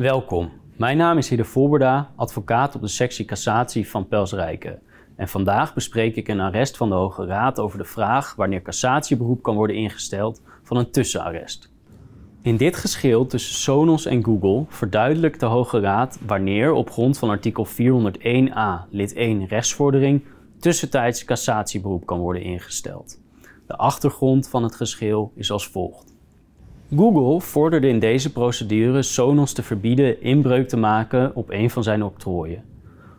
Welkom. Mijn naam is Hidde Volberda, advocaat op de sectie cassatie van Pelsrijke. En vandaag bespreek ik een arrest van de Hoge Raad over de vraag wanneer cassatieberoep kan worden ingesteld van een tussenarrest. In dit geschil tussen Sonos en Google verduidelijkt de Hoge Raad wanneer op grond van artikel 401a lid 1 rechtsvordering tussentijds cassatieberoep kan worden ingesteld. De achtergrond van het geschil is als volgt. Google vorderde in deze procedure Sonos te verbieden inbreuk te maken op een van zijn octrooien.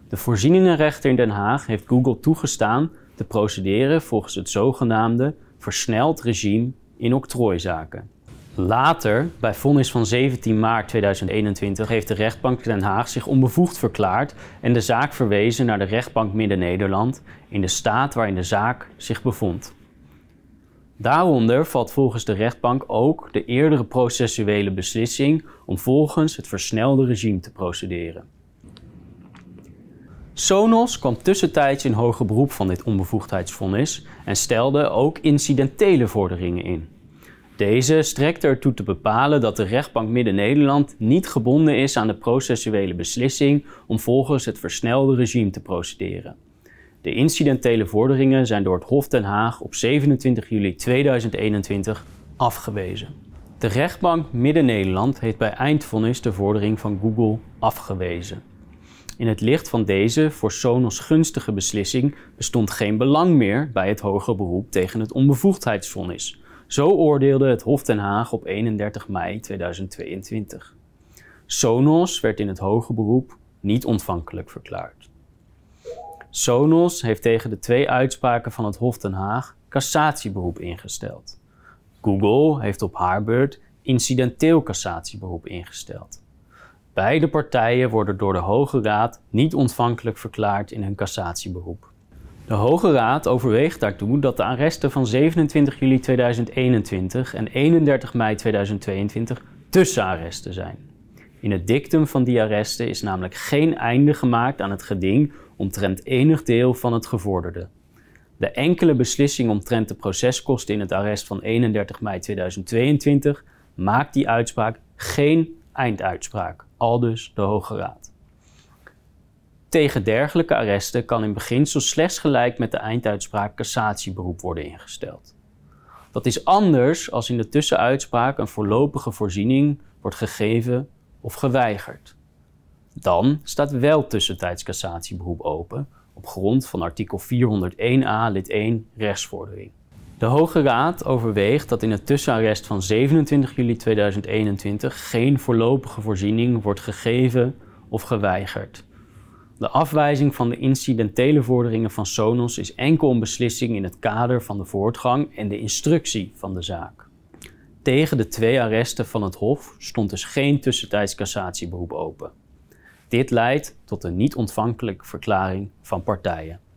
De voorzieningenrechter in Den Haag heeft Google toegestaan te procederen volgens het zogenaamde versneld regime in octrooizaken. Later, bij vonnis van 17 maart 2021, heeft de rechtbank Den Haag zich onbevoegd verklaard en de zaak verwezen naar de rechtbank Midden-Nederland in de staat waarin de zaak zich bevond. Daaronder valt volgens de rechtbank ook de eerdere processuele beslissing om volgens het versnelde regime te procederen. Sonos kwam tussentijds in hoger beroep van dit onbevoegdheidsvonnis en stelde ook incidentele vorderingen in. Deze strekte ertoe te bepalen dat de rechtbank Midden-Nederland niet gebonden is aan de processuele beslissing om volgens het versnelde regime te procederen. De incidentele vorderingen zijn door het Hof Den Haag op 27 juli 2021 afgewezen. De rechtbank Midden-Nederland heeft bij eindvonnis de vordering van Google afgewezen. In het licht van deze voor Sonos gunstige beslissing bestond geen belang meer bij het hoger beroep tegen het onbevoegdheidsvonnis. Zo oordeelde het Hof Den Haag op 31 mei 2022. Sonos werd in het hoger beroep niet ontvankelijk verklaard. Sonos heeft tegen de twee uitspraken van het Hof Den Haag cassatieberoep ingesteld. Google heeft op haar beurt incidenteel cassatieberoep ingesteld. Beide partijen worden door de Hoge Raad niet ontvankelijk verklaard in hun cassatieberoep. De Hoge Raad overweegt daartoe dat de arresten van 27 juli 2021 en 31 mei 2022 tussenarresten zijn. In het dictum van die arresten is namelijk geen einde gemaakt aan het geding omtrent enig deel van het gevorderde. De enkele beslissing omtrent de proceskosten in het arrest van 31 mei 2022 maakt die uitspraak geen einduitspraak, aldus de Hoge Raad. Tegen dergelijke arresten kan in beginsel slechts gelijk met de einduitspraak cassatieberoep worden ingesteld. Dat is anders als in de tussenuitspraak een voorlopige voorziening wordt gegeven of geweigerd. Dan staat wel tussentijds cassatieberoep open op grond van artikel 401a lid 1 rechtsvordering. De Hoge Raad overweegt dat in het tussenarrest van 27 juli 2021 geen voorlopige voorziening wordt gegeven of geweigerd. De afwijzing van de incidentele vorderingen van Sonos is enkel een beslissing in het kader van de voortgang en de instructie van de zaak. Tegen de twee arresten van het Hof stond dus geen tussentijds cassatieberoep open. Dit leidt tot een niet ontvankelijke verklaring van partijen.